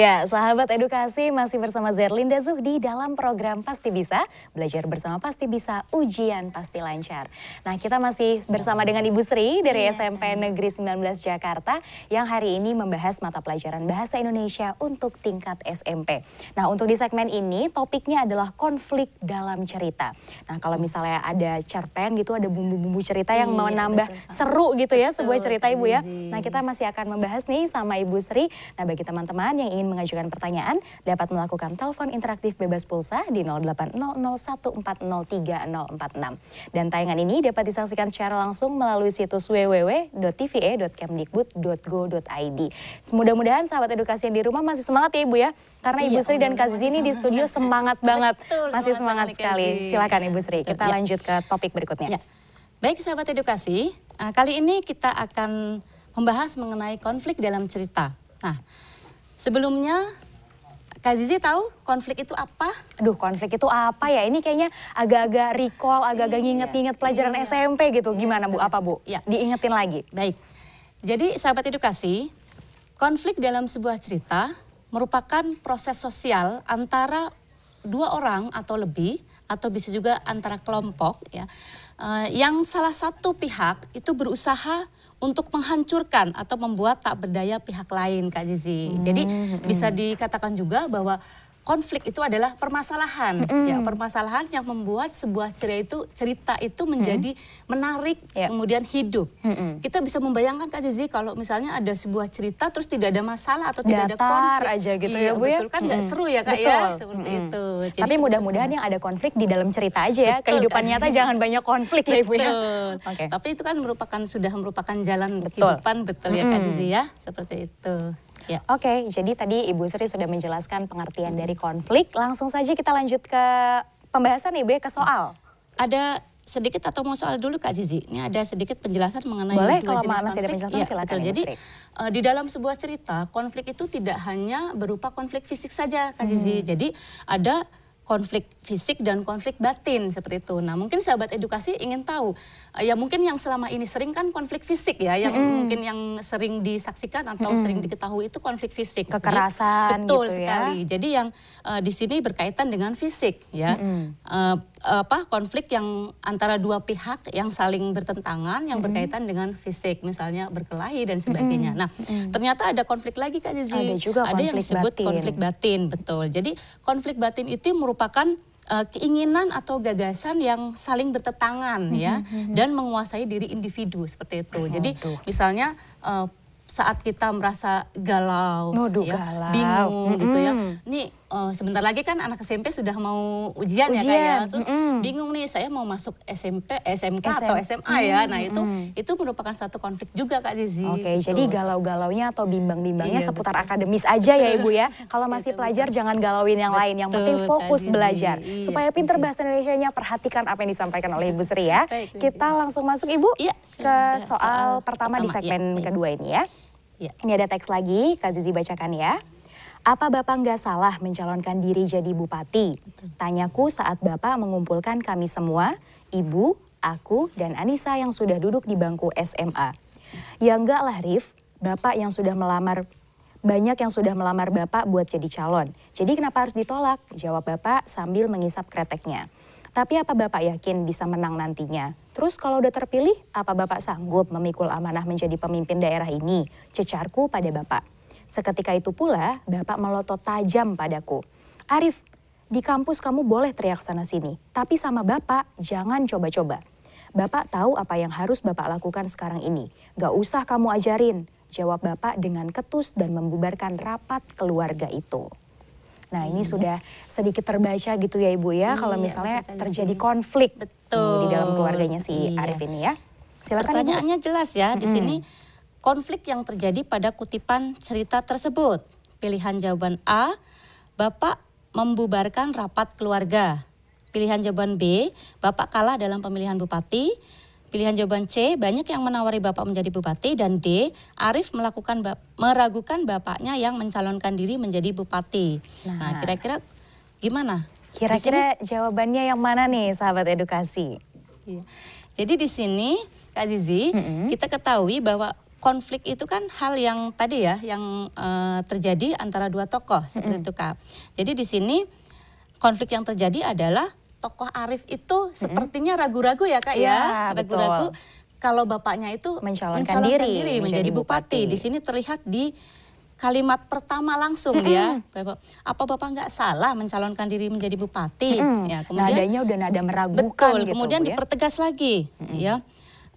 Ya, sahabat edukasi masih bersama Zerlinda Zuhdi dalam program Pasti Bisa, belajar bersama Pasti Bisa, ujian pasti lancar. Nah, kita masih bersama dengan Ibu Sri dari iya. SMP Negeri 19 Jakarta yang hari ini membahas mata pelajaran Bahasa Indonesia untuk tingkat SMP. Nah, untuk di segmen ini topiknya adalah konflik dalam cerita. Nah, kalau misalnya ada cerpen gitu, ada bumbu-bumbu cerita yang mau iya, nambah seru gitu ya sebuah cerita Ibu ya. Nah, kita masih akan membahas nih sama Ibu Sri. Nah, bagi teman-teman yang ingin mengajukan pertanyaan dapat melakukan telepon interaktif bebas pulsa di 08001403046 Dan tayangan ini dapat disaksikan secara langsung melalui situs www.tve.kemdikbud.go.id. semudah mudahan sahabat edukasi yang di rumah masih semangat ya Ibu ya. Karena Ibu iya, Sri dan Kak Zizi ini di studio semangat banget. Betul, masih semangat, semangat sekali. Silakan Ibu Sri, kita ya. lanjut ke topik berikutnya. Ya. Baik sahabat edukasi, eh, kali ini kita akan membahas mengenai konflik dalam cerita. Nah, Sebelumnya Kak Zizi tahu konflik itu apa? Aduh, konflik itu apa ya? Ini kayaknya agak-agak recall, agak-agak iya. nginget-nginget pelajaran iya. SMP gitu. Gimana Bu? Iya. Apa Bu? Ya. Diingetin lagi. Baik. Jadi sahabat edukasi, konflik dalam sebuah cerita merupakan proses sosial antara dua orang atau lebih atau bisa juga antara kelompok ya. Eh, yang salah satu pihak itu berusaha untuk menghancurkan atau membuat tak berdaya pihak lain Kak Zizi. Hmm, Jadi hmm. bisa dikatakan juga bahwa konflik itu adalah permasalahan mm. ya permasalahan yang membuat sebuah cerita itu cerita itu menjadi mm. menarik yeah. kemudian hidup mm kita bisa membayangkan kak Zizi kalau misalnya ada sebuah cerita terus tidak ada masalah atau tidak Datar ada konflik aja gitu iya, ya bu ya. betul kan nggak mm seru ya kak ya? betul. ya seperti mm itu Jadi tapi mudah-mudahan yang ada konflik di dalam cerita aja ya betul, kehidupan kak. nyata jangan banyak konflik ya, ya? betul. ya ibu ya okay. tapi itu kan merupakan sudah merupakan jalan betul. kehidupan betul ya kak Zizi ya seperti itu Ya. Oke, okay, jadi tadi Ibu Sri sudah menjelaskan pengertian dari konflik. Langsung saja kita lanjut ke pembahasan Ibu ya, ke soal. Ada sedikit atau mau soal dulu Kak Zizi? Ini ada sedikit penjelasan mengenai Boleh, dua jenis konflik. Ada ya, silakan, Jadi uh, di dalam sebuah cerita konflik itu tidak hanya berupa konflik fisik saja Kak hmm. Zizi. Jadi ada konflik fisik dan konflik batin seperti itu. Nah, mungkin sahabat edukasi ingin tahu eh, ya mungkin yang selama ini sering kan konflik fisik ya, yang hmm. mungkin yang sering disaksikan atau hmm. sering diketahui itu konflik fisik. Kekerasan Jadi, betul gitu ya. sekali. Ya? Jadi yang uh, di sini berkaitan dengan fisik ya. Hmm. Uh, apa konflik yang antara dua pihak yang saling bertentangan yang mm berkaitan dengan fisik misalnya berkelahi dan sebagainya. Mm Nah, mm ternyata ada konflik lagi Kak Zizi. Ada juga ada yang disebut batin. konflik batin, betul. Jadi konflik batin itu merupakan uh, keinginan atau gagasan yang saling bertentangan mm -hmm. ya dan menguasai diri individu seperti itu. Jadi misalnya uh, saat kita merasa galau, Nuduh, ya, galau. bingung mm -hmm. gitu ya. Nih oh, sebentar lagi kan anak SMP sudah mau ujian, ujian. ya kak ya. Terus mm. bingung nih saya mau masuk SMP, SMK SM. atau SMA mm. ya. Nah itu mm. itu merupakan satu konflik juga kak Zizi. Oke, okay, gitu. jadi galau-galaunya atau bimbang-bimbangnya iya, seputar betul. akademis aja ya ibu ya. Kalau masih pelajar jangan galauin yang betul, lain. Yang penting fokus Zizi. belajar iya, supaya pinter Zizi. bahasa Indonesia-nya. Perhatikan apa yang disampaikan oleh ibu Sri ya. Baik, Kita baik. langsung masuk ibu ya, ke soal, soal pertama, pertama di segmen iya. kedua ini ya. Ya. Ini ada teks lagi, Kak Zizi bacakan ya apa Bapak nggak salah mencalonkan diri jadi bupati? Tanyaku saat Bapak mengumpulkan kami semua, Ibu, aku, dan Anissa yang sudah duduk di bangku SMA. Ya enggak lah Rif, Bapak yang sudah melamar banyak yang sudah melamar Bapak buat jadi calon. Jadi kenapa harus ditolak? Jawab Bapak sambil mengisap kreteknya. Tapi apa Bapak yakin bisa menang nantinya? Terus kalau udah terpilih, apa Bapak sanggup memikul amanah menjadi pemimpin daerah ini? Cecarku pada Bapak. Seketika itu pula, Bapak melotot tajam padaku. Arif, di kampus kamu boleh teriak sana-sini, tapi sama Bapak jangan coba-coba. Bapak tahu apa yang harus Bapak lakukan sekarang ini. Gak usah kamu ajarin, jawab Bapak dengan ketus dan membubarkan rapat keluarga itu. Nah ini hmm. sudah sedikit terbaca gitu ya Ibu ya, iya, hmm, kalau misalnya terjadi sih. konflik Betul. di dalam keluarganya si iya. Arif ini ya. Silakan Pertanyaannya Ibu. jelas ya, di hmm. sini konflik yang terjadi pada kutipan cerita tersebut. Pilihan jawaban A, Bapak membubarkan rapat keluarga. Pilihan jawaban B, Bapak kalah dalam pemilihan bupati. Pilihan jawaban C, banyak yang menawari Bapak menjadi bupati. Dan D, Arif melakukan meragukan Bapaknya yang mencalonkan diri menjadi bupati. Nah, nah. kira-kira nah, gimana? Kira-kira jawabannya yang mana nih sahabat edukasi? Iya. Jadi di sini, Kak Zizi, mm -hmm. kita ketahui bahwa konflik itu kan hal yang tadi ya yang uh, terjadi antara dua tokoh seperti mm -hmm. itu Kak. Jadi di sini konflik yang terjadi adalah tokoh Arif itu sepertinya ragu-ragu ya Kak iya, ya, ragu-ragu kalau bapaknya itu mencalonkan, mencalonkan diri, diri menjadi, bupati. bupati. Di sini terlihat di kalimat pertama langsung mm -hmm. dia apa bapak nggak salah mencalonkan diri menjadi bupati mm -hmm. ya kemudian nadanya udah nada meragukan betul gitu, kemudian ya? dipertegas lagi mm ya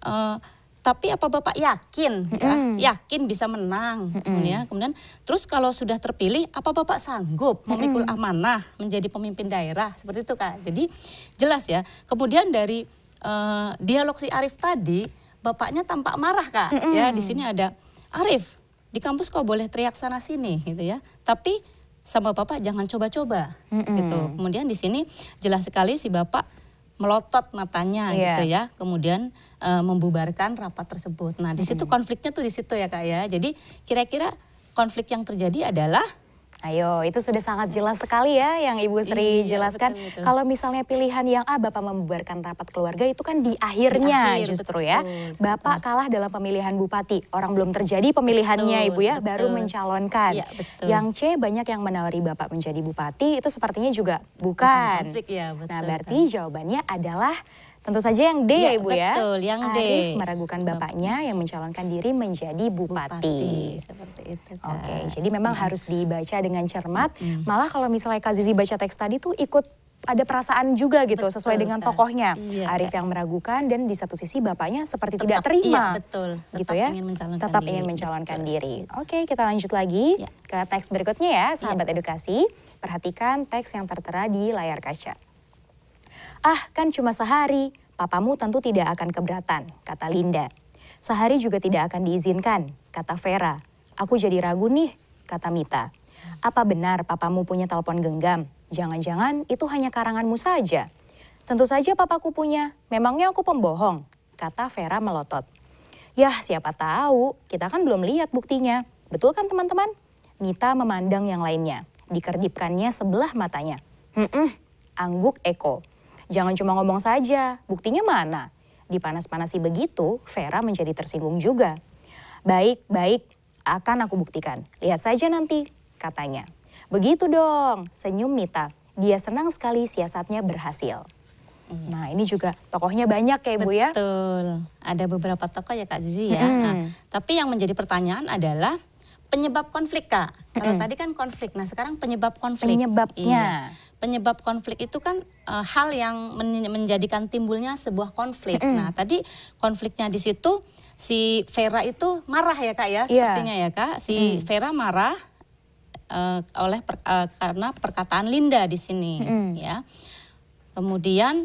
uh, tapi apa Bapak yakin ya, yakin bisa menang mm. ya. Kemudian terus kalau sudah terpilih apa Bapak sanggup memikul amanah menjadi pemimpin daerah seperti itu Kak. Jadi jelas ya. Kemudian dari uh, dialog si Arif tadi bapaknya tampak marah Kak. Mm Ya di sini ada Arif, di kampus kau boleh teriak sana sini gitu ya. Tapi sama bapak jangan coba-coba mm gitu. Kemudian di sini jelas sekali si bapak melotot matanya yeah. gitu ya, kemudian e, membubarkan rapat tersebut. Nah, di situ mm konfliknya tuh di situ ya Kak ya. Jadi kira-kira konflik yang terjadi adalah Ayo, itu sudah sangat jelas sekali ya yang Ibu Sri iya, jelaskan. Betul, betul. Kalau misalnya pilihan yang A Bapak membubarkan rapat keluarga itu kan di akhirnya di akhir, justru betul, ya. Betul. Bapak kalah dalam pemilihan bupati. Orang belum terjadi pemilihannya betul, Ibu ya, betul. baru mencalonkan. Ya, betul. Yang C banyak yang menawari Bapak menjadi bupati itu sepertinya juga bukan. bukan konflik, ya, betul, nah, kan. berarti jawabannya adalah Tentu saja yang D ya, ya Ibu betul, ya. Betul, yang Arif D. Arif meragukan bapaknya yang mencalonkan diri menjadi bupati. bupati seperti itu. Kan. Oke, okay, jadi memang ya. harus dibaca dengan cermat. Ya. Malah kalau misalnya Kak Zizi baca teks tadi tuh ikut ada perasaan juga gitu betul, sesuai dengan kan? tokohnya iya, Arif yang meragukan dan di satu sisi bapaknya seperti tetap, tidak iya, terima iya, betul gitu tetap gitu ya ingin mencalonkan tetap diri. ingin mencalonkan betul. diri oke kita lanjut lagi ya. ke teks berikutnya ya, ya. sahabat ya. edukasi perhatikan teks yang tertera di layar kaca Ah, kan cuma sehari. Papamu tentu tidak akan keberatan, kata Linda. Sehari juga tidak akan diizinkan, kata Vera. Aku jadi ragu nih, kata Mita. Apa benar papamu punya telepon genggam? Jangan-jangan itu hanya karanganmu saja. Tentu saja papaku punya, memangnya aku pembohong, kata Vera melotot. Yah siapa tahu, kita kan belum lihat buktinya. Betul kan teman-teman? Mita memandang yang lainnya, dikerdipkannya sebelah matanya. Hmm, -mm, angguk Eko. Jangan cuma ngomong saja, buktinya mana? Dipanas-panasi begitu, Vera menjadi tersinggung juga. Baik, baik, akan aku buktikan. Lihat saja nanti, katanya. Begitu dong, senyum Mita. Dia senang sekali siasatnya berhasil. Iya. Nah ini juga tokohnya banyak ya Ibu ya? Betul, ada beberapa tokoh ya Kak Zizi ya. Hmm. Nah, tapi yang menjadi pertanyaan adalah penyebab konflik kak. Kalau mm tadi kan konflik, nah sekarang penyebab konflik. Penyebabnya. Iya. Penyebab konflik itu kan e, hal yang men menjadikan timbulnya sebuah konflik. Mm Nah tadi konfliknya di situ si Vera itu marah ya kak ya, iya. sepertinya yeah. ya kak. Si mm. Vera marah e, oleh per, e, karena perkataan Linda di sini, mm. ya. Kemudian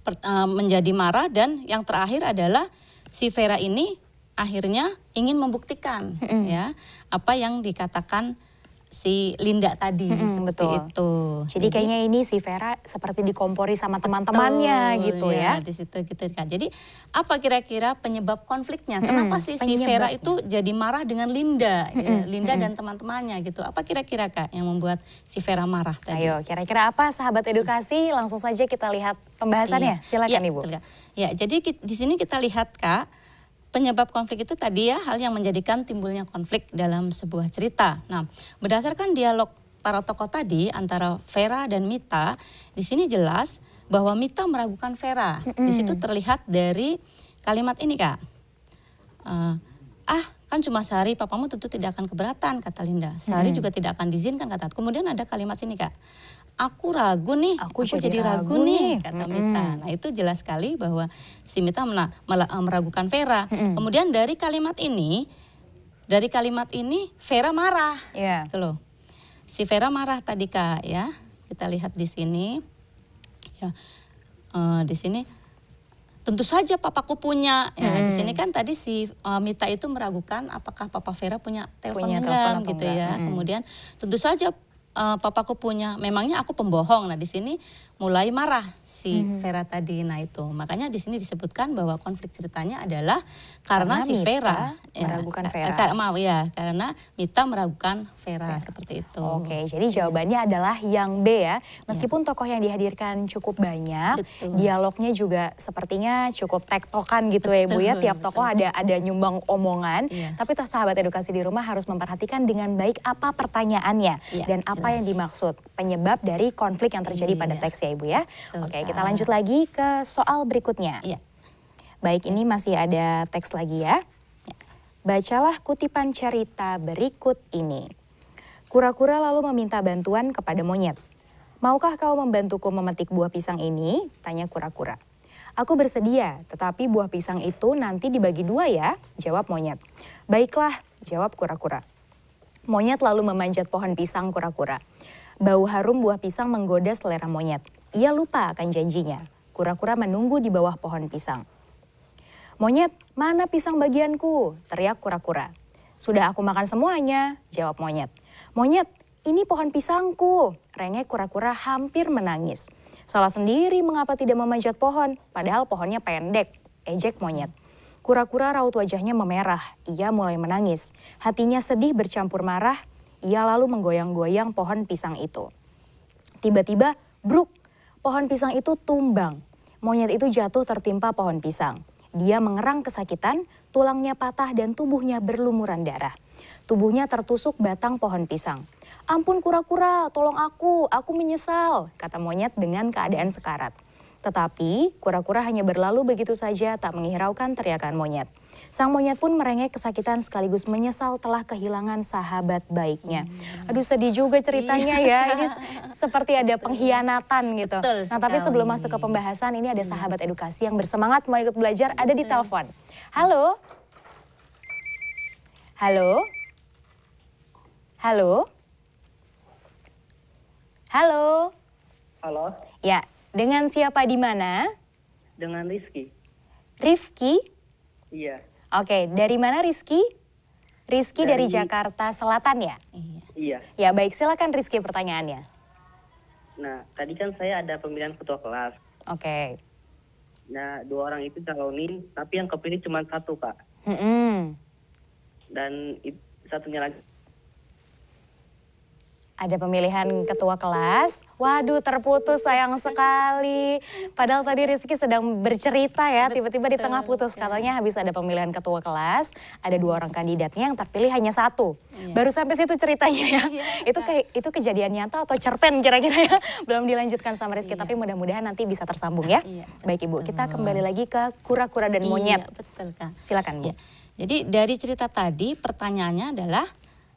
per, e, menjadi marah dan yang terakhir adalah si Vera ini akhirnya ingin membuktikan -hmm. ya apa yang dikatakan si Linda tadi mm -hmm, seperti betul. itu. Jadi, Jadi kayaknya ini si Vera seperti dikompori sama teman-temannya gitu ya. ya. Di situ gitu kan. Jadi apa kira-kira penyebab konfliknya? -hmm, Kenapa sih si Vera itu jadi marah dengan Linda, -hmm, ya, Linda -hmm. dan teman-temannya gitu? Apa kira-kira kak yang membuat si Vera marah tadi? Ayo, kira-kira apa sahabat edukasi? Langsung saja kita lihat pembahasannya. Iya. Silakan ya, ibu. Ya, jadi di sini kita lihat kak penyebab konflik itu tadi ya hal yang menjadikan timbulnya konflik dalam sebuah cerita. Nah, berdasarkan dialog para tokoh tadi antara Vera dan Mita, di sini jelas bahwa Mita meragukan Vera. Di situ terlihat dari kalimat ini kak. Uh, ah kan cuma sehari papamu tentu tidak akan keberatan kata Linda. Sehari hmm. juga tidak akan diizinkan kata. Kemudian ada kalimat ini, kak aku ragu nih, aku, aku jadi, jadi ragu, ragu nih, nih kata mm -hmm. Mita. Nah itu jelas sekali bahwa si Mita eh, meragukan Vera. Mm -hmm. Kemudian dari kalimat ini, dari kalimat ini Vera marah, yeah. gitu loh. Si Vera marah tadi kak ya, kita lihat di sini, ya uh, di sini. Tentu saja papaku punya. Ya, hmm. Di sini kan tadi si uh, Mita itu meragukan apakah Papa Vera punya telepon punya genggam gitu enggak. ya. Hmm. Kemudian tentu saja uh, papaku punya memangnya aku pembohong nah di sini mulai marah si hmm. Vera tadi nah itu makanya di sini disebutkan bahwa konflik ceritanya adalah karena, karena si Mita Vera ya, mau Vera ka, ya karena Mita meragukan Vera, Vera seperti itu oke jadi jawabannya adalah yang B ya, ya. meskipun ya. tokoh yang dihadirkan cukup banyak betul. dialognya juga sepertinya cukup tektokan gitu betul, ya Bu ya tiap tokoh ada ada nyumbang omongan ya. tapi toh sahabat edukasi di rumah harus memperhatikan dengan baik apa pertanyaannya ya, dan apa apa yang dimaksud penyebab dari konflik yang terjadi iya. pada teks ya Ibu ya. Betul. Oke, kita lanjut lagi ke soal berikutnya. Iya. Baik, ini masih ada teks lagi ya. Iya. Bacalah kutipan cerita berikut ini. Kura-kura lalu meminta bantuan kepada monyet. Maukah kau membantuku memetik buah pisang ini? Tanya kura-kura. Aku bersedia, tetapi buah pisang itu nanti dibagi dua ya, jawab monyet. Baiklah, jawab kura-kura. Monyet lalu memanjat pohon pisang kura-kura. Bau harum buah pisang menggoda selera monyet. Ia lupa akan janjinya. Kura-kura menunggu di bawah pohon pisang. Monyet, mana pisang bagianku? Teriak kura-kura. Sudah aku makan semuanya, jawab monyet. Monyet, ini pohon pisangku. Rengek kura-kura hampir menangis. Salah sendiri mengapa tidak memanjat pohon, padahal pohonnya pendek. Ejek monyet. Kura-kura raut wajahnya memerah, ia mulai menangis. Hatinya sedih bercampur marah, ia lalu menggoyang-goyang pohon pisang itu. Tiba-tiba, bruk, pohon pisang itu tumbang. Monyet itu jatuh tertimpa pohon pisang. Dia mengerang kesakitan, tulangnya patah dan tubuhnya berlumuran darah. Tubuhnya tertusuk batang pohon pisang. Ampun kura-kura, tolong aku, aku menyesal, kata monyet dengan keadaan sekarat. Tetapi, kura-kura hanya berlalu begitu saja tak menghiraukan teriakan monyet. Sang monyet pun merengek kesakitan sekaligus menyesal telah kehilangan sahabat baiknya. Hmm. Aduh sedih juga ceritanya ya, iya. ini seperti ada pengkhianatan gitu. Betul nah tapi sebelum masuk ke pembahasan, ini ada hmm. sahabat edukasi yang bersemangat mau ikut belajar Betul. ada di hmm. telepon. Halo? Halo? Halo? Halo? Halo? Ya, dengan siapa di mana? Dengan Rizky. Rizky? Iya. Oke, dari mana Rizky? Rizky dari, dari Jakarta Selatan ya? Iya. Ya baik, silakan Rizky pertanyaannya. Nah, tadi kan saya ada pemilihan ketua kelas. Oke. Nah, dua orang itu calonin, tapi yang kepilih cuma satu, Kak. Mm -hmm. Dan satunya lagi ada pemilihan ketua kelas. Waduh, terputus sayang sekali. Padahal tadi Rizky sedang bercerita ya, tiba-tiba di tengah putus. Katanya habis ada pemilihan ketua kelas, ada dua orang kandidatnya yang terpilih hanya satu. Iya. Baru sampai situ ceritanya ya. Iya, itu kayak itu kejadian nyata atau cerpen kira-kira ya. Belum dilanjutkan sama Rizky, iya. tapi mudah-mudahan nanti bisa tersambung ya. Baik Ibu, kita kembali lagi ke kura-kura dan monyet. Iya, betul, Silakan, Bu. Jadi dari cerita tadi pertanyaannya adalah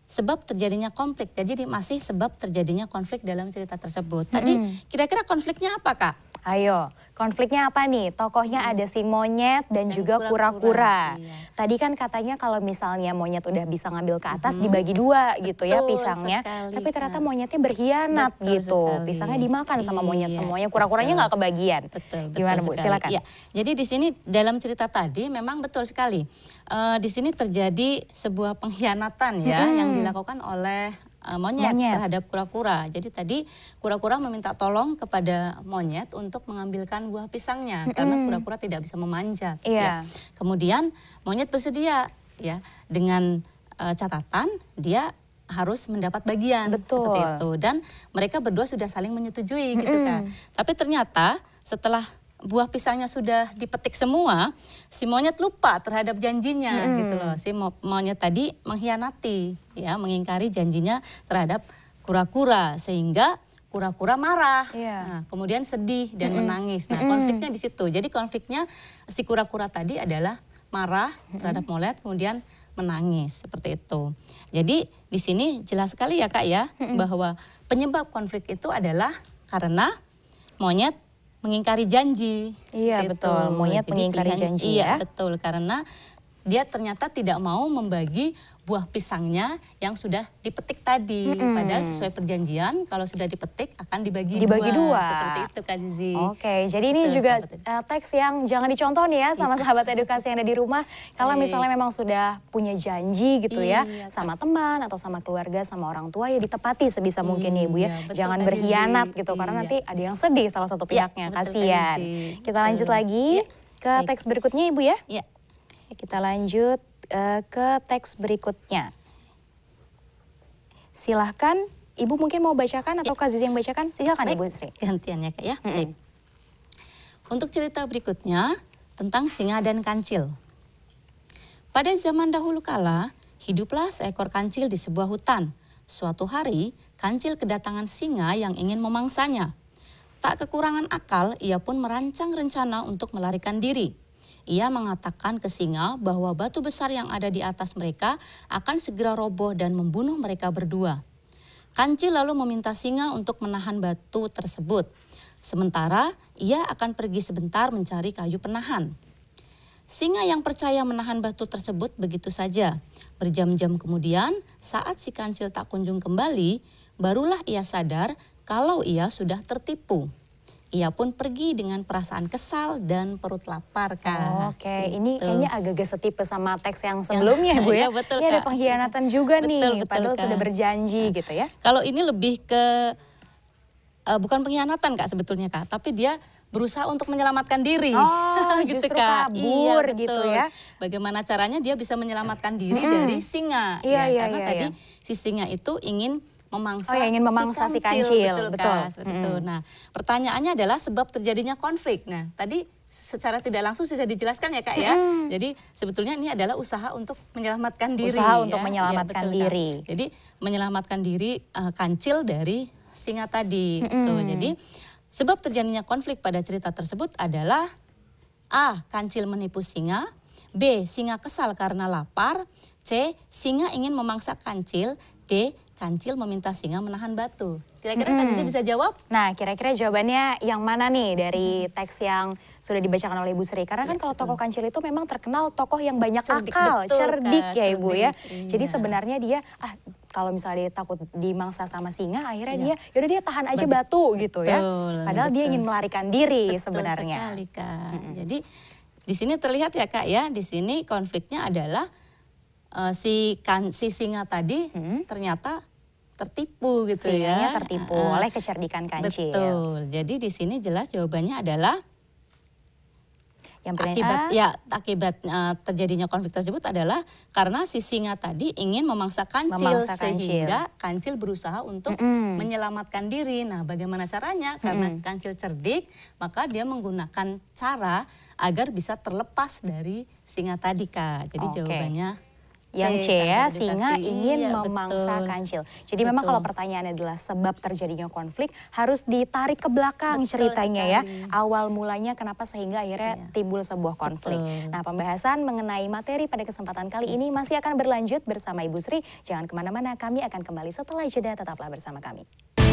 sebab terjadinya konflik. Jadi masih sebab terjadinya konflik dalam cerita tersebut. Tadi kira-kira konfliknya apa, Kak? Ayo, konfliknya apa nih? Tokohnya hmm. ada si monyet dan, dan juga kura-kura. Iya. Tadi kan katanya kalau misalnya monyet udah bisa ngambil ke atas hmm. dibagi dua gitu ya pisangnya. Sekali, Tapi ternyata monyetnya berkhianat gitu. Sekali. Pisangnya dimakan sama monyet iya. semuanya, kura-kuranya nggak kebagian. Betul. Betul Bu? Silakan. Ya. Jadi di sini dalam cerita tadi memang betul sekali. Uh, di sini terjadi sebuah pengkhianatan ya hmm. yang dilakukan oleh uh, monyet, monyet terhadap kura-kura. Jadi tadi kura-kura meminta tolong kepada monyet untuk mengambilkan buah pisangnya mm -hmm. karena kura-kura tidak bisa memanjat. Yeah. Ya. Iya. Kemudian monyet bersedia ya dengan uh, catatan dia harus mendapat bagian Betul. seperti itu dan mereka berdua sudah saling menyetujui mm -hmm. gitu kan. Tapi ternyata setelah buah pisangnya sudah dipetik semua, si monyet lupa terhadap janjinya hmm. gitu loh. Si monyet tadi mengkhianati ya, mengingkari janjinya terhadap kura-kura sehingga kura-kura marah, yeah. nah, kemudian sedih dan -hmm. menangis. Nah, konfliknya di situ. Jadi konfliknya si kura-kura tadi adalah marah terhadap molet, kemudian menangis seperti itu. Jadi di sini jelas sekali ya kak ya bahwa penyebab konflik itu adalah karena monyet mengingkari janji. Iya gitu. betul, monyet mengingkari kan- janji iya, ya. Iya betul, karena dia ternyata tidak mau membagi buah pisangnya yang sudah dipetik tadi. -hmm. Padahal sesuai perjanjian kalau sudah dipetik akan dibagi, dibagi dua. dua. Seperti itu kak Zizi. Oke, jadi ini Betul, juga uh, teks yang jangan dicontoh nih ya sama iya. sahabat edukasi yang ada di rumah. Kalau e. misalnya memang sudah punya janji gitu e, ya iya, sama teman atau sama keluarga, sama orang tua ya ditepati sebisa mungkin e, ya Ibu ya. Betul, jangan berkhianat gitu karena iya. nanti ada yang sedih salah satu pihaknya, kasihan. Kita lanjut lagi ke teks berikutnya Ibu ya. Iya. Kita lanjut Eh, ke teks berikutnya. Silahkan, Ibu mungkin mau bacakan atau ya. Kak Zizi yang bacakan? Silahkan Ibu Sri. Gantiannya Kak ya. Mm -hmm. Baik. Untuk cerita berikutnya tentang singa dan kancil. Pada zaman dahulu kala, hiduplah seekor kancil di sebuah hutan. Suatu hari, kancil kedatangan singa yang ingin memangsanya. Tak kekurangan akal, ia pun merancang rencana untuk melarikan diri. Ia mengatakan ke singa bahwa batu besar yang ada di atas mereka akan segera roboh dan membunuh mereka berdua. kancil lalu meminta singa untuk menahan batu tersebut. Sementara ia akan pergi sebentar mencari kayu penahan. Singa yang percaya menahan batu tersebut begitu saja. Berjam-jam kemudian, saat si kancil tak kunjung kembali, barulah ia sadar kalau ia sudah tertipu ia pun pergi dengan perasaan kesal dan perut lapar kan Oh, Oke, okay. gitu. ini kayaknya agak-agak setipe sama teks yang sebelumnya bu ya. ya betul, ini ada pengkhianatan juga betul, nih, betul, padahal kak. sudah berjanji nah, gitu ya. Kalau ini lebih ke uh, bukan pengkhianatan kak sebetulnya kak, tapi dia berusaha untuk menyelamatkan diri. Oh, gitu justru kak. Iya, kabur iya, betul. gitu ya. Bagaimana caranya dia bisa menyelamatkan diri hmm. dari singa iya, ya iya, karena iya, tadi iya. si singa itu ingin memangsa. Oh, ya, ingin memangsa si kancil, si kancil. betul, betul. kan? betul. Mm -hmm. Nah, pertanyaannya adalah sebab terjadinya konflik. Nah, tadi secara tidak langsung bisa dijelaskan ya kak ya. Hmm. Jadi sebetulnya ini adalah usaha untuk menyelamatkan diri. Usaha ya. untuk iya, menyelamatkan ya, betul, diri. kan? Jadi menyelamatkan diri uh, kancil dari singa tadi. Hmm. Tuh, jadi sebab terjadinya konflik pada cerita tersebut adalah a kancil menipu singa, b singa kesal karena lapar, c singa ingin memangsa kancil, d kancil meminta singa menahan batu. Kira-kira hmm. Kak bisa jawab? Nah, kira-kira jawabannya yang mana nih dari teks yang sudah dibacakan oleh Ibu Sri? Karena ya, kan kalau tokoh kancil itu memang terkenal tokoh yang banyak cerdik, akal, betul, cerdik Kak, ya Ibu ya. Iya. Jadi sebenarnya dia ah kalau misalnya dia takut dimangsa sama singa, akhirnya ya. dia yaudah dia tahan aja batu, batu gitu ya. Padahal betul. dia ingin melarikan diri betul sebenarnya. Sekali, Kak. Hmm. Jadi di sini terlihat ya Kak ya, di sini konfliknya adalah uh, si kan si singa tadi hmm. ternyata tertipu gitu Singanya ya. tertipu uh, oleh kecerdikan kancil. Betul. Jadi di sini jelas jawabannya adalah yang akibat A. ya akibat uh, terjadinya konflik tersebut adalah karena si singa tadi ingin memangsa kancil memangsa sehingga kancil. kancil berusaha untuk mm -hmm. menyelamatkan diri. Nah, bagaimana caranya? Karena mm -hmm. kancil cerdik, maka dia menggunakan cara agar bisa terlepas dari singa tadi, Kak. Jadi okay. jawabannya yang C, C ya, singa ingin ya, memangsa betul. kancil. Jadi betul. memang kalau pertanyaannya adalah sebab terjadinya konflik harus ditarik ke belakang betul ceritanya ya. sekali. ya. Awal mulanya kenapa sehingga akhirnya ya. timbul sebuah konflik. Betul. Nah pembahasan mengenai materi pada kesempatan kali ini masih akan berlanjut bersama Ibu Sri. Jangan kemana-mana, kami akan kembali setelah jeda. Tetaplah bersama kami.